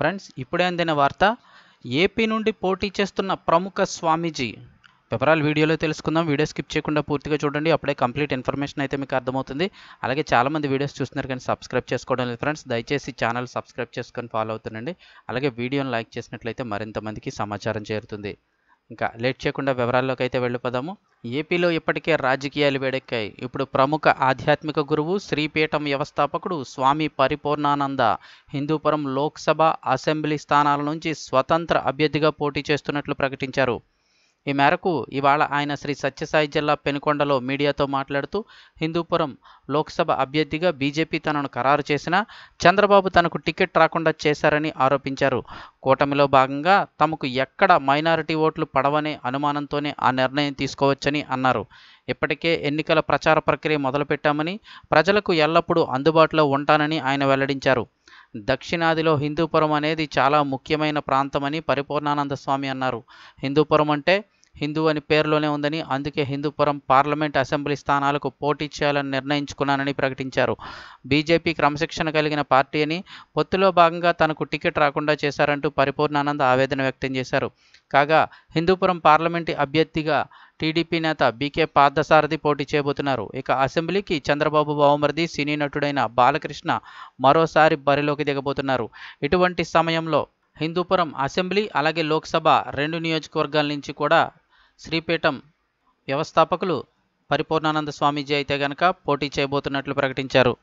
friends ఇప్పుడే అందిన వార్త ఏపీ నుండి పోటీ చేస్తున్న ప్రముఖ స్వామీజీ వివరాలు వీడియోలో తెలుసుకుందాం వీడియో స్కిప్ చేయకుండా పూర్తిగా చూడండి అప్పుడే కంప్లీట్ ఇన్ఫర్మేషన్ అయితే మీకు అర్థమవుతుంది అలాగే చాలామంది వీడియోస్ చూస్తున్నారు కానీ సబ్స్క్రైబ్ చేసుకోవడం లేదు ఫ్రెండ్స్ దయచేసి ఛానల్ సబ్స్క్రైబ్ చేసుకొని ఫాలో అవుతుండండి అలాగే వీడియోని లైక్ చేసినట్లయితే మరింత మందికి సమాచారం చేరుతుంది ఇంకా లేట్ చేయకుండా వివరాల్లోకి అయితే వెళ్ళిపోదాము ఏపీలో ఇప్పటికే రాజకీయాలు వేడెక్కాయి ఇప్పుడు ప్రముఖ ఆధ్యాత్మిక గురువు శ్రీపీఠం వ్యవస్థాపకుడు స్వామి పరిపూర్ణానంద హిందూపురం లోక్సభ అసెంబ్లీ స్థానాల నుంచి స్వతంత్ర అభ్యర్థిగా పోటీ చేస్తున్నట్లు ప్రకటించారు ఈ మేరకు ఇవాళ ఆయన శ్రీ సత్యసాయి జిల్లా పెనుకొండలో మీడియాతో మాట్లాడుతూ హిందూపురం లోక్సభ అభ్యర్థిగా బీజేపీ తనను ఖరారు చేసినా చంద్రబాబు తనకు టికెట్ రాకుండా చేశారని ఆరోపించారు కూటమిలో భాగంగా తమకు ఎక్కడ మైనారిటీ ఓట్లు పడవనే అనుమానంతోనే ఆ నిర్ణయం తీసుకోవచ్చని అన్నారు ఇప్పటికే ఎన్నికల ప్రచార ప్రక్రియ మొదలుపెట్టామని ప్రజలకు ఎల్లప్పుడూ అందుబాటులో ఉంటానని ఆయన వెల్లడించారు దక్షిణాదిలో హిందూపురం అనేది చాలా ముఖ్యమైన ప్రాంతమని పరిపూర్ణానంద స్వామి అన్నారు హిందూపురం అంటే హిందూ అని పేరులోనే ఉందని అందుకే హిందూపురం పార్లమెంట్ అసెంబ్లీ స్థానాలకు పోటీ చేయాలని నిర్ణయించుకున్నానని ప్రకటించారు బీజేపీ క్రమశిక్షణ కలిగిన పార్టీ అని పొత్తులో భాగంగా తనకు టికెట్ రాకుండా చేశారంటూ పరిపూర్ణానంద్ ఆవేదన వ్యక్తం చేశారు కాగా హిందూపురం పార్లమెంట్ అభ్యర్థిగా టీడీపీ నేత బీకే పార్థసారథి పోటీ చేయబోతున్నారు ఇక అసెంబ్లీకి చంద్రబాబు బావమరిది సినీ నటుడైన బాలకృష్ణ మరోసారి బరిలోకి దిగబోతున్నారు ఇటువంటి సమయంలో హిందూపురం అసెంబ్లీ అలాగే లోక్సభ రెండు నియోజకవర్గాల నుంచి కూడా శ్రీపీఠం వ్యవస్థాపకులు పరిపూర్ణానంద స్వామీజీ అయితే గనక పోటీ చేయబోతున్నట్లు ప్రకటించారు